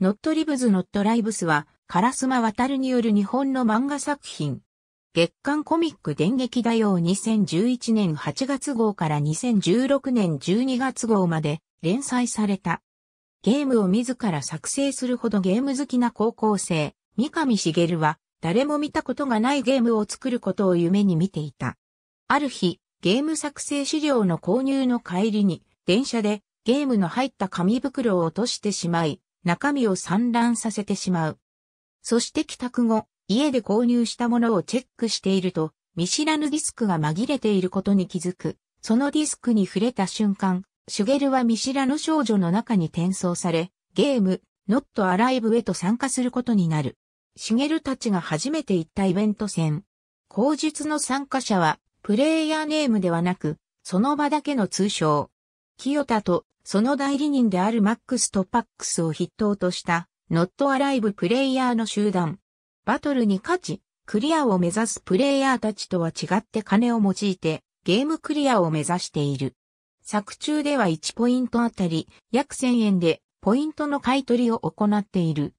ノットリブズ・ノット・ライブスは、ワタ渡による日本の漫画作品。月刊コミック電撃だよ2011年8月号から2016年12月号まで連載された。ゲームを自ら作成するほどゲーム好きな高校生、三上茂は、誰も見たことがないゲームを作ることを夢に見ていた。ある日、ゲーム作成資料の購入の帰りに、電車でゲームの入った紙袋を落としてしまい、中身を散乱させてしまう。そして帰宅後、家で購入したものをチェックしていると、見知らぬディスクが紛れていることに気づく。そのディスクに触れた瞬間、シュゲルは見知らぬ少女の中に転送され、ゲーム、ノットアライブへと参加することになる。シュゲルたちが初めて行ったイベント戦。口述の参加者は、プレイヤーネームではなく、その場だけの通称。清田とその代理人であるマックスとパックスを筆頭とした、ノットアライブプレイヤーの集団。バトルに勝ち、クリアを目指すプレイヤーたちとは違って金を用いて、ゲームクリアを目指している。作中では1ポイントあたり、約1000円で、ポイントの買い取りを行っている。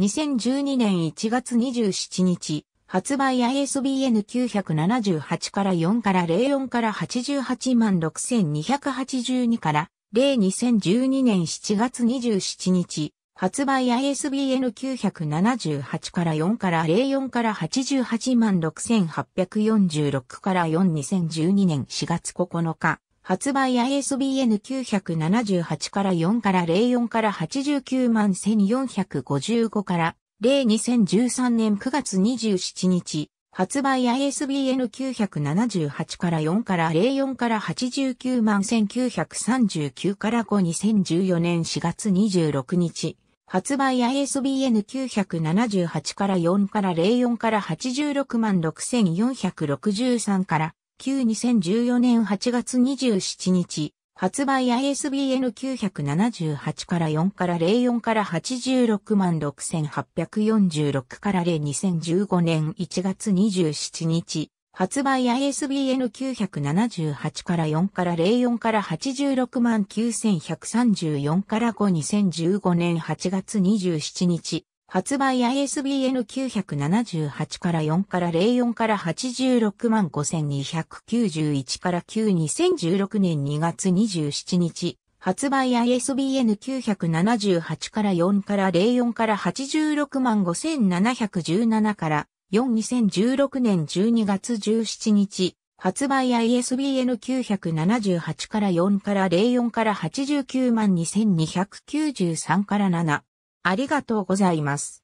2012年1月27日、発売 ISBN978 から4から04から88万6282から0 2012年7月27日、発売 ISBN978 から4から04から88万6846から4 2012年4月9日、発売 ISBN978 から4から04から89万1455から例2013年9月27日、発売 ISBN 978から4から04から89万1939から5 2014年4月26日。発売 ISBN 978から4から04から86万6463から9 2014年8月27日。発売 ISBN 978から4から04から86万6846から0 2015年1月27日。発売 ISBN 978から4から04から86万9134から5 2015年8月27日。発売 ISBN 978から4から04から86万5291から9216 0年2月27日。発売 ISBN 978から4から04から86万5717から42016年12月17日。発売 ISBN 978から4から04から89万2293から7。ありがとうございます。